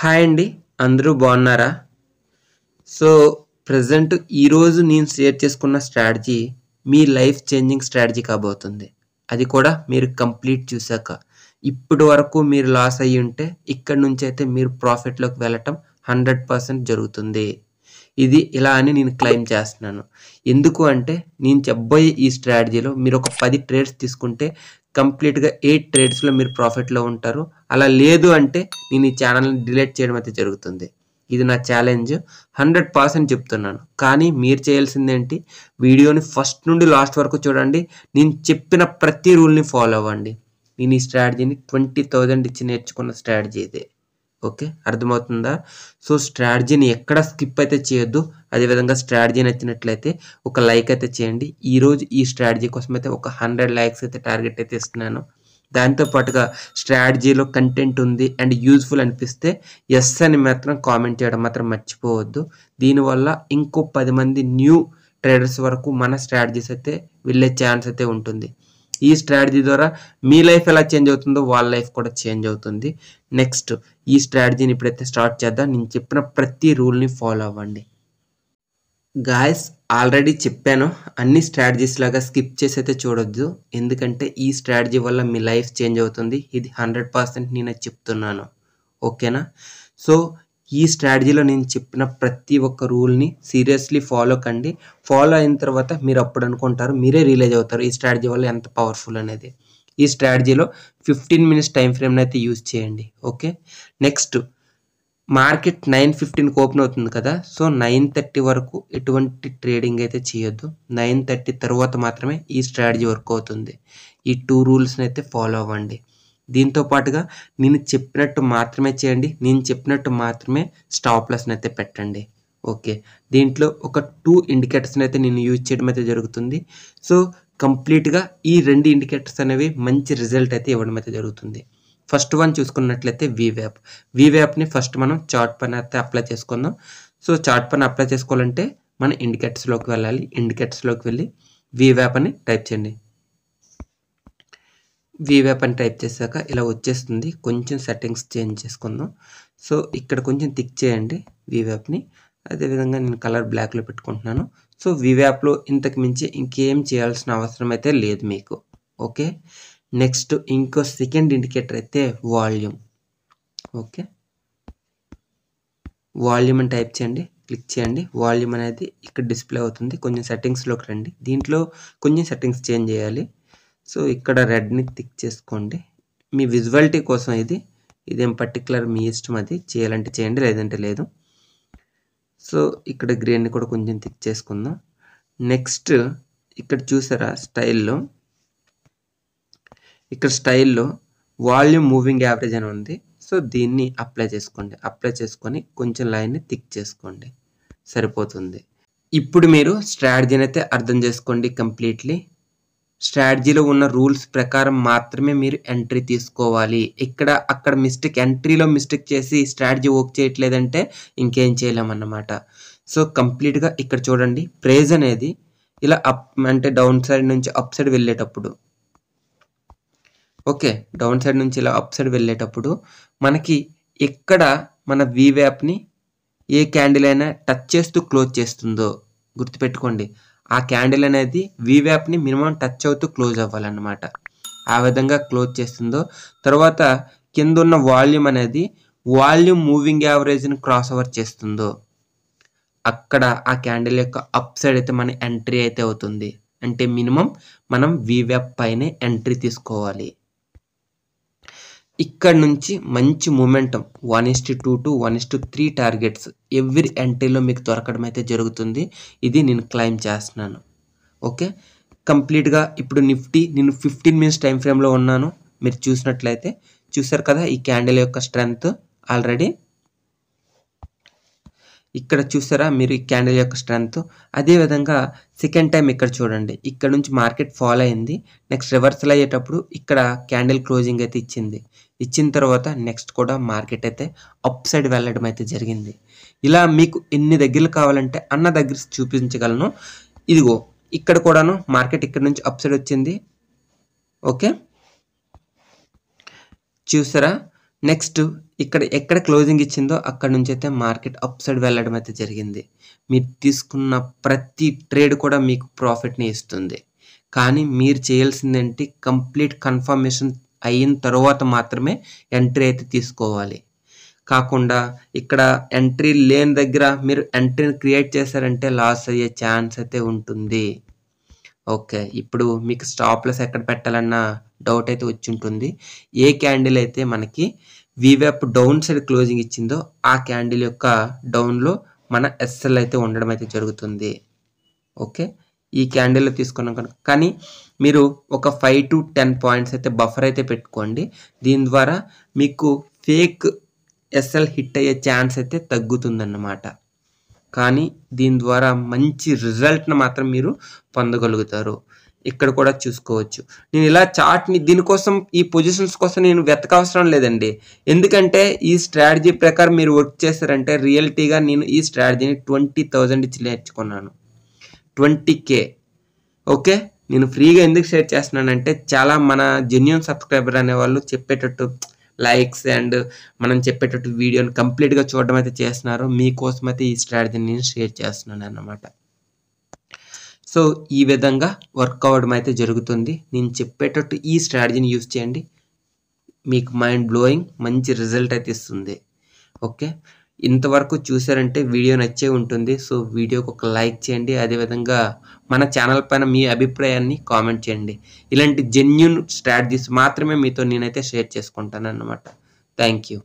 hi అండి అందరూ బాగున్నారా సో ప్రజెంట్ ఈరోజు నేను షేర్ చేసుకున్న స్ట్రాటజీ మీ లైఫ్ చేంజింగ్ స్ట్రాటజీ కాబోతుంది అది కూడా మీరు కంప్లీట్ చూశాక ఇప్పటి వరకు మీరు లాస్ అయ్యి ఉంటే ఇక్కడి నుంచి అయితే మీరు ప్రాఫిట్లోకి వెళ్ళటం హండ్రెడ్ పర్సెంట్ జరుగుతుంది ఇది ఇలా అని నేను క్లెయిమ్ చేస్తున్నాను ఎందుకు అంటే నేను చెప్పబోయే ఈ స్ట్రాటజీలో మీరు ఒక పది ట్రేడ్స్ తీసుకుంటే కంప్లీట్గా ఎయిట్ ట్రేడ్స్లో మీరు ప్రాఫిట్లో ఉంటారు అలా లేదు అంటే నేను ఈ ఛానల్ని డిలీట్ చేయడం అయితే జరుగుతుంది ఇది నా ఛాలెంజ్ హండ్రెడ్ పర్సెంట్ చెప్తున్నాను కానీ మీరు చేయాల్సిందేంటి వీడియోని ఫస్ట్ నుండి లాస్ట్ వరకు చూడండి నేను చెప్పిన ప్రతి రూల్ని ఫాలో అవ్వండి నేను ఈ స్ట్రాటజీని ట్వంటీ థౌజండ్ ఇచ్చి నేర్చుకున్న స్ట్రాటజీ ఇదే ఓకే అర్థమవుతుందా సో స్ట్రాటజీని ఎక్కడ స్కిప్ అయితే చేయొద్దు అదేవిధంగా స్ట్రాటజీ నచ్చినట్లయితే ఒక లైక్ అయితే చేయండి ఈరోజు ఈ స్ట్రాటజీ కోసం అయితే ఒక హండ్రెడ్ లైక్స్ అయితే టార్గెట్ అయితే ఇస్తున్నాను దాంతో పాటుగా స్ట్రాటజీలో కంటెంట్ ఉంది అండ్ యూజ్ఫుల్ అనిపిస్తే ఎస్ అని మాత్రం కామెంట్ చేయడం మాత్రం మర్చిపోవద్దు దీనివల్ల ఇంకో పది మంది న్యూ ట్రేడర్స్ వరకు మన స్ట్రాటజీస్ అయితే వెళ్ళే ఛాన్స్ అయితే ఉంటుంది ఈ స్ట్రాటజీ ద్వారా మీ లైఫ్ ఎలా చేంజ్ అవుతుందో వాళ్ళ లైఫ్ కూడా చేంజ్ అవుతుంది నెక్స్ట్ ఈ స్ట్రాటజీని ఇప్పుడైతే స్టార్ట్ చేద్దాం నేను చెప్పిన ప్రతి రూల్ని ఫాలో అవ్వండి గాయస్ ఆల్రెడీ చెప్పాను అన్ని స్ట్రాటజీస్ లాగా స్కిప్ చేసి అయితే చూడొద్దు ఎందుకంటే ఈ స్ట్రాటజీ వల్ల మీ లైఫ్ చేంజ్ అవుతుంది ఇది హండ్రెడ్ పర్సెంట్ నేను చెప్తున్నాను ఓకేనా సో ఈ స్ట్రాటజీలో నేను చెప్పిన ప్రతి ఒక్క రూల్ని సీరియస్లీ ఫాలో కండి ఫాలో అయిన తర్వాత మీరు అప్పుడు అనుకుంటారు మీరే రియలైజ్ అవుతారు ఈ స్ట్రాటజీ వల్ల ఎంత పవర్ఫుల్ అనేది ఈ స్ట్రాటజీలో ఫిఫ్టీన్ మినిట్స్ టైం ఫ్రేమ్ని అయితే యూజ్ చేయండి ఓకే నెక్స్ట్ మార్కెట్ నైన్ ఫిఫ్టీన్కి ఓపెన్ అవుతుంది కదా సో నైన్ థర్టీ వరకు ఎటువంటి ట్రేడింగ్ అయితే చేయొద్దు నైన్ థర్టీ తర్వాత మాత్రమే ఈ స్ట్రాటజీ వర్క్ అవుతుంది ఈ టూ రూల్స్ని అయితే ఫాలో అవ్వండి దీంతో పాటుగా నేను చెప్పినట్టు మాత్రమే చేయండి నేను చెప్పినట్టు మాత్రమే స్టాప్ లాస్ని అయితే పెట్టండి ఓకే దీంట్లో ఒక టూ ఇండికేటర్స్ని అయితే నేను యూజ్ చేయడం అయితే జరుగుతుంది సో కంప్లీట్గా ఈ రెండు ఇండికేటర్స్ అనేవి మంచి రిజల్ట్ అయితే ఇవ్వడం అయితే జరుగుతుంది ఫస్ట్ వన్ చూసుకున్నట్లయితే వీవ్యాప్ వీవ్యాప్ని ఫస్ట్ మనం చార్ట్ పని అయితే అప్లై చేసుకుందాం సో చార్ట్ పని అప్లై చేసుకోవాలంటే మన ఇండికేటర్స్లోకి వెళ్ళాలి ఇండికేటర్స్లోకి వెళ్ళి వివ్యాప్ అని టైప్ చేయండి వ్యాప్ అని టైప్ చేశాక ఇలా వచ్చేస్తుంది కొంచెం సెట్టింగ్స్ చేంజ్ చేసుకుందాం సో ఇక్కడ కొంచెం థిక్ చేయండి వివ్యాప్ని అదేవిధంగా నేను కలర్ బ్లాక్లో పెట్టుకుంటున్నాను సో వీవ్యాప్లో ఇంతకు మించి ఇంకేం చేయాల్సిన అవసరం అయితే లేదు మీకు ఓకే నెక్స్ట్ ఇంకో సెకండ్ ఇండికేటర్ అయితే వాల్యూమ్ ఓకే వాల్యూమ్ అని టైప్ చేయండి క్లిక్ చేయండి వాల్యూమ్ అనేది ఇక్కడ డిస్ప్లే అవుతుంది కొంచెం సెట్టింగ్స్లోకి రండి దీంట్లో కొంచెం సెట్టింగ్స్ చేంజ్ చేయాలి సో ఇక్కడ రెడ్ని తిక్ చేసుకోండి మీ విజువాలిటీ కోసం ఇది ఇదేం పర్టికులర్ మీ ఇష్టం అది చేయాలంటే చేయండి లేదంటే లేదు సో ఇక్కడ గ్రీన్ని కూడా కొంచెం థిక్ చేసుకుందాం నెక్స్ట్ ఇక్కడ చూసారా స్టైల్లో ఇక్కడ స్టైల్లో వాల్యూమ్ మూవింగ్ యావరేజ్ అని ఉంది సో దీన్ని అప్లై చేసుకోండి అప్లై చేసుకొని కొంచెం లైన్ని థిక్ చేసుకోండి సరిపోతుంది ఇప్పుడు మీరు స్ట్రాటజీని అయితే అర్థం చేసుకోండి కంప్లీట్లీ స్ట్రాటజీలో ఉన్న రూల్స్ ప్రకారం మాత్రమే మీరు ఎంట్రీ తీసుకోవాలి ఇక్కడ అక్కడ మిస్టేక్ ఎంట్రీలో మిస్టేక్ చేసి స్ట్రాటజీ వర్క్ చేయట్లేదంటే ఇంకేం చేయలేమన్నమాట సో కంప్లీట్గా ఇక్కడ చూడండి ప్రైజ్ అనేది ఇలా అప్ అంటే డౌన్ సైడ్ నుంచి అప్ సైడ్ వెళ్ళేటప్పుడు ఓకే డౌన్ సైడ్ నుంచి ఇలా అప్ సైడ్ వెళ్ళేటప్పుడు మనకి ఎక్కడ మన వివ్యాప్ని ఏ క్యాండిల్ అయినా టచ్ చేస్తూ క్లోజ్ చేస్తుందో గుర్తుపెట్టుకోండి ఆ క్యాండిల్ అనేది వివ్యాప్ని మినిమం టచ్ అవుతూ క్లోజ్ అవ్వాలన్నమాట ఆ విధంగా క్లోజ్ చేస్తుందో తర్వాత కింద ఉన్న వాల్యూమ్ అనేది వాల్యూమ్ మూవింగ్ యావరేజ్ని క్రాస్ ఓవర్ చేస్తుందో అక్కడ ఆ క్యాండిల్ యొక్క అప్ సైడ్ అయితే మన ఎంట్రీ అయితే అవుతుంది అంటే మినిమం మనం వివ్యాప్ పైనే ఎంట్రీ తీసుకోవాలి ఇక్కడ నుంచి మంచి momentum one is two to one is to three targets every ఎంట్రీలో మీకు దొరకడం అయితే జరుగుతుంది ఇది నేను క్లైమ్ చేస్తున్నాను ఓకే కంప్లీట్గా ఇప్పుడు నిఫ్టీ నేను ఫిఫ్టీన్ మినిట్స్ టైం ఫ్రేమ్లో ఉన్నాను మీరు చూసినట్లయితే చూసారు కదా ఈ క్యాండిల్ యొక్క స్ట్రెంగ్త్ ఆల్రెడీ ఇక్కడ చూసారా మీరు ఈ క్యాండిల్ యొక్క స్ట్రెంగ్త్ అదేవిధంగా సెకండ్ టైం ఇక్కడ చూడండి ఇక్కడ నుంచి మార్కెట్ ఫాల్ అయింది నెక్స్ట్ రివర్సల్ అయ్యేటప్పుడు ఇక్కడ క్యాండిల్ క్లోజింగ్ అయితే ఇచ్చింది ఇచ్చిన తర్వాత నెక్స్ట్ కూడా మార్కెట్ అయితే అప్ సైడ్ వెళ్ళడం అయితే జరిగింది ఇలా మీకు ఎన్ని దగ్గరలు కావాలంటే అన్న దగ్గర చూపించగలను ఇదిగో ఇక్కడ కూడాను మార్కెట్ ఇక్కడ నుంచి అప్ సైడ్ వచ్చింది ఓకే చూసారా నెక్స్ట్ ఇక్కడ ఎక్కడ క్లోజింగ్ ఇచ్చిందో అక్కడ నుంచి అయితే మార్కెట్ అప్ సైడ్ వెళ్ళడం అయితే జరిగింది మీరు తీసుకున్న ప్రతి ట్రేడ్ కూడా మీకు ప్రాఫిట్ని ఇస్తుంది కానీ మీరు చేయాల్సిందేంటి కంప్లీట్ కన్ఫర్మేషన్ అయిన తర్వాత మాత్రమే ఎంట్రీ అయితే తీసుకోవాలి కాకుండా ఇక్కడ ఎంట్రీ లేని దగ్గర మీరు ఎంట్రీని క్రియేట్ చేశారంటే లాస్ అయ్యే ఛాన్స్ అయితే ఉంటుంది ఓకే ఇప్పుడు మీకు స్టాప్ ఎక్కడ పెట్టాలన్న డౌట్ అయితే వచ్చి ఉంటుంది ఏ క్యాండిల్ అయితే మనకి వివేప్ డౌన్ సైడ్ క్లోజింగ్ ఇచ్చిందో ఆ క్యాండిల్ యొక్క డౌన్లో మన ఎస్ఎల్ అయితే ఉండడం అయితే జరుగుతుంది ఓకే ఈ క్యాండిల్లో తీసుకున్నాం కనుక కానీ మీరు ఒక ఫైవ్ టు టెన్ పాయింట్స్ అయితే బఫర్ అయితే పెట్టుకోండి దీని ద్వారా మీకు ఫేక్ ఎస్ఎల్ హిట్ అయ్యే ఛాన్స్ అయితే తగ్గుతుందన్నమాట కానీ దీని ద్వారా మంచి రిజల్ట్ని మాత్రం మీరు పొందగలుగుతారు ఇక్కడ కూడా చూసుకోవచ్చు నేను ఇలా చార్ట్ని దీనికోసం ఈ పొజిషన్స్ కోసం నేను వెతకవసరం లేదండి ఎందుకంటే ఈ స్ట్రాటజీ ప్రకారం మీరు వర్క్ చేస్తారంటే రియల్టీగా నేను ఈ స్ట్రాటజీని ట్వంటీ థౌజండ్ ఇచ్చి నేర్చుకున్నాను ట్వంటీ కే ఓకే నేను ఫ్రీగా ఎందుకు షేర్ చేస్తున్నానంటే చాలా మన జెన్యున్ సబ్స్క్రైబర్ అనేవాళ్ళు చెప్పేటట్టు లైక్స్ అండ్ మనం చెప్పేటట్టు వీడియోని కంప్లీట్గా చూడడం అయితే చేస్తున్నారో మీకోసం అయితే ఈ స్ట్రాటజీని నేను షేర్ చేస్తున్నాను అన్నమాట సో ఈ విధంగా వర్క్ అవ్వడం అయితే జరుగుతుంది నేను చెప్పేటట్టు ఈ స్ట్రాటజీని యూజ్ చేయండి మీకు మైండ్ బ్లోయింగ్ మంచి రిజల్ట్ అయితే ఇస్తుంది ఓకే ఇంతవరకు చూసారంటే వీడియో నచ్చే ఉంటుంది సో వీడియోకి ఒక లైక్ చేయండి అదేవిధంగా మన ఛానల్ పైన మీ అభిప్రాయాన్ని కామెంట్ చేయండి ఇలాంటి జెన్యున్ స్ట్రాటజీస్ మాత్రమే మీతో నేనైతే షేర్ చేసుకుంటాను అన్నమాట థ్యాంక్ యూ